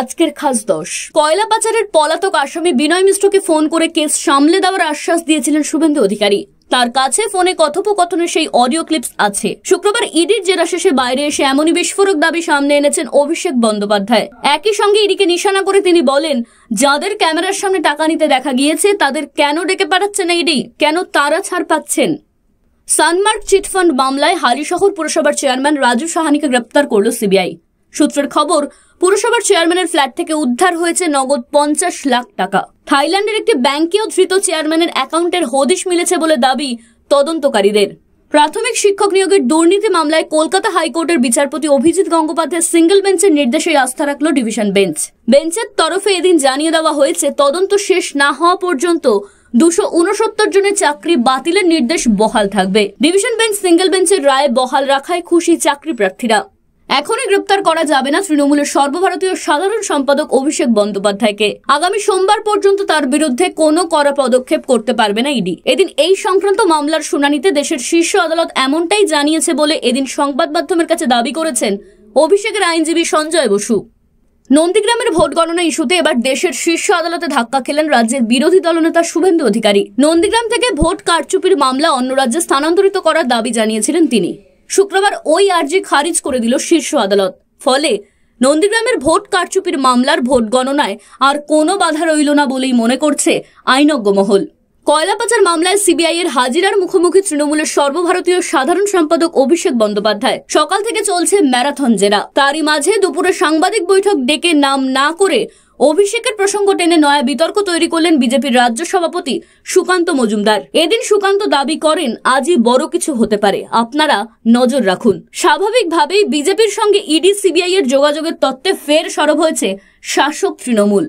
আজকের খাস দশ কয়লা পাচারের পলাতক আসামি বিনয় মিশ্রকে ফোন করে কেস সামলে দেওয়ার আশ্বাস দিয়েছিলেন শুভেন্দু অধিকারী তার কাছে ফোনে কথোপকথনের সেই অডিও ক্লিপস আছে শুক্রবার ইডির জেরা শেষে বাইরে এসে এমনই বিস্ফোরক দাবি সামনে এনেছেন অভিষেক বন্দ্যোপাধ্যায় একই সঙ্গে ইডিকে নিশানা করে তিনি বলেন যাদের ক্যামেরার সামনে টাকা নিতে দেখা গিয়েছে তাদের কেন ডেকে পাঠাচ্ছে না ইডি কেন তারা ছাড় পাচ্ছেন সানমার্ক চিটফান্ড মামলায় হালিশহর পুরসভার চেয়ারম্যান রাজু সাহানিকে গ্রেপ্তার করল সিবিআই সূত্রের খবর পুরসভার চেয়ারম্যানের ফ্ল্যাট থেকে উদ্ধার হয়েছে নগদ পঞ্চাশ লাখ টাকা থাইল্যান্ডের একটি ব্যাংকেও ধৃত চেয়ারম্যানের অ্যাকাউন্টের হদিশ মিলেছে বলে দাবি তদন্তকারীদের প্রাথমিক শিক্ষক নিয়োগের দুর্নীতি মামলায় কলকাতা হাইকোর্টের বিচারপতি অভিজিৎ গঙ্গোপাধ্যায় সিঙ্গেল বেঞ্চের নির্দেশে আস্থা রাখল ডিভিশন বেঞ্চ বেঞ্চের তরফে এদিন জানিয়ে দেওয়া হয়েছে তদন্ত শেষ না হওয়া পর্যন্ত দুশো উনসত্তর জনের চাকরি বাতিলের নির্দেশ বহাল থাকবে ডিভিশন বেঞ্চ সিঙ্গেল বেঞ্চের রায় বহাল রাখায় খুশি চাকরি প্রার্থীরা এখনই গ্রেপ্তার করা যাবে না তৃণমূলের সর্বভারতীয় সাধারণ সম্পাদক অভিষেক বন্দ্যোপাধ্যায়কে আগামী সোমবার পর্যন্ত তার বিরুদ্ধে কোনো করা পদক্ষেপ করতে পারবে না ইডি এদিন এই সংক্রান্ত মামলার শুনানিতে দেশের শীর্ষ আদালত এমনটাই জানিয়েছে বলে এদিন সংবাদ মাধ্যমের কাছে দাবি করেছেন অভিষেকের আইনজীবী সঞ্জয় বসু নন্দীগ্রামের ভোট গণনা ইস্যুতে এবার দেশের শীর্ষ আদালতে ধাক্কা খেলেন রাজ্যের বিরোধী দলনেতা শুভেন্দু অধিকারী নন্দীগ্রাম থেকে ভোট কারচুপির মামলা অন্য রাজ্যে স্থানান্তরিত করার দাবি জানিয়েছিলেন তিনি শুক্রবার ওই আর্জি খারিজ করে দিল শীর্ষ আদালত ফলে নন্দীগ্রামের ভোট কারচুপির মামলার ভোট গণনায় আর কোনো বাধা রইল না বলেই মনে করছে আইনজ্ঞ মহল কয়লা পাচার মামলায় সিবিআই এর হাজিরার মুখোমুখি তৃণমূলের সর্বভারতীয় সাধারণ সম্পাদক অভিষেক বন্দ্যোপাধ্যায় সকাল থেকে চলছে ম্যারাথন জেরা তারই মাঝে দুপুরে সাংবাদিক বৈঠক ডেকে নাম না করে অভিষেকের প্রসঙ্গ টেনে নয়া বিতর্ক তৈরি করলেন বিজেপির রাজ্য সভাপতি সুকান্ত মজুমদার এদিন সুকান্ত দাবি করেন আজই বড় কিছু হতে পারে আপনারা নজর রাখুন স্বাভাবিকভাবেই বিজেপির সঙ্গে ইডি সিবিআই এর যোগাযোগের তত্ত্বে ফের সরব হয়েছে শাসক তৃণমূল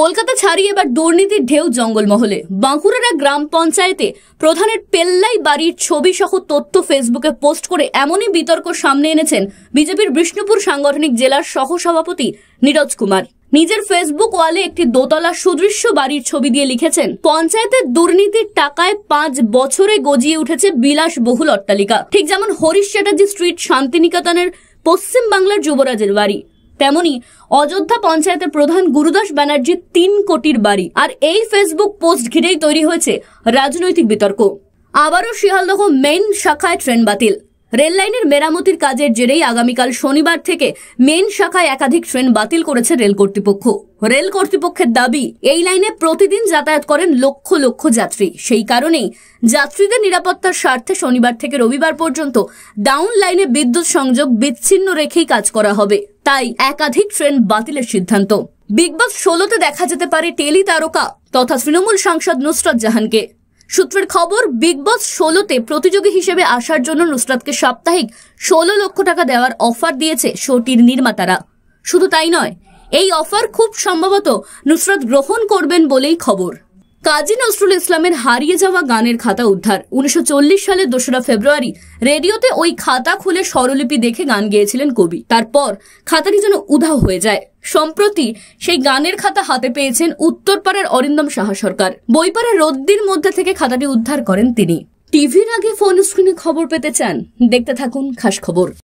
কলকাতা ছাড়িয়ে এবার দুর্নীতির ঢেউ জঙ্গলমহলে বাঁকুড়ার এক গ্রাম পঞ্চায়েতে প্রধানের পেল্লাই বাড়ির ছবি সহ তথ্য ফেসবুকে পোস্ট করে এমনই বিতর্ক সামনে এনেছেন বিজেপির বিষ্ণুপুর সাংগঠনিক জেলার সহসভাপতি নীরজ কুমার নিজের ফেসবুক ওয়ালে একটি দোতলা সুদৃশ্য বাড়ির ছবি দিয়ে লিখেছেন পঞ্চায়েতের দুর্নীতির টাকায় পাঁচ বছরে গজিয়ে উঠেছে বিলাসবহুল অট্টালিকা ঠিক যেমন হরিশ চ্যাটার্জি স্ট্রিট শান্তিনিকেতনের পশ্চিম বাংলার যুবরাজের বাড়ি তেমনি অযোধ্যা পঞ্চায়েতের প্রধান গুরুদাস ব্যানার্জির তিন কোটির বাড়ি আর এই ফেসবুক পোস্ট ঘিরেই তৈরি হয়েছে রাজনৈতিক বিতর্ক আবারও শিয়ালদহ মেইন শাখায় ট্রেন বাতিল রেললাইনের মেরামতির কাজের জেরেই আগামীকাল শনিবার থেকে মেন শাখায় একাধিক ট্রেন বাতিল করেছে রেল কর্তৃপক্ষ রেল কর্তৃপক্ষের দাবি এই লাইনে প্রতিদিন যাতায়াত করেন লক্ষ লক্ষ যাত্রী সেই কারণেই যাত্রীদের নিরাপত্তার স্বার্থে শনিবার থেকে রবিবার পর্যন্ত ডাউন লাইনে বিদ্যুৎ সংযোগ বিচ্ছিন্ন রেখেই কাজ করা হবে তাই একাধিক ট্রেন বাতিলের সিদ্ধান্ত বিগ বস ষোলোতে দেখা যেতে পারে টেলি তারকা তথা তৃণমূল সাংসদ নুসরত জাহানকে সূত্রের খবর বিগ বস ষোলোতে প্রতিযোগী হিসেবে আসার জন্য নুসরাতকে সাপ্তাহিক ষোলো লক্ষ টাকা দেওয়ার অফার দিয়েছে শোটির নির্মাতারা শুধু তাই নয় এই অফার খুব সম্ভবত নুসরাত গ্রহণ করবেন বলেই খবর কাজী নজরুল ইসলামের হারিয়ে যাওয়া গানের খাতা উদ্ধার উনিশশো সালের দোসরা ফেব্রুয়ারি রেডিওতে ওই খাতা খুলে স্বরলিপি দেখে গান গেয়েছিলেন কবি তারপর খাতাটি যেন উধাও হয়ে যায় সম্প্রতি সেই গানের খাতা হাতে পেয়েছেন উত্তরপাড়ার অরিন্দম সাহা সরকার বইপাড়া রদ্দির মধ্যে থেকে খাতাটি উদ্ধার করেন তিনি টিভির আগে ফোন স্ক্রিনে খবর পেতে চান দেখতে থাকুন খাস খবর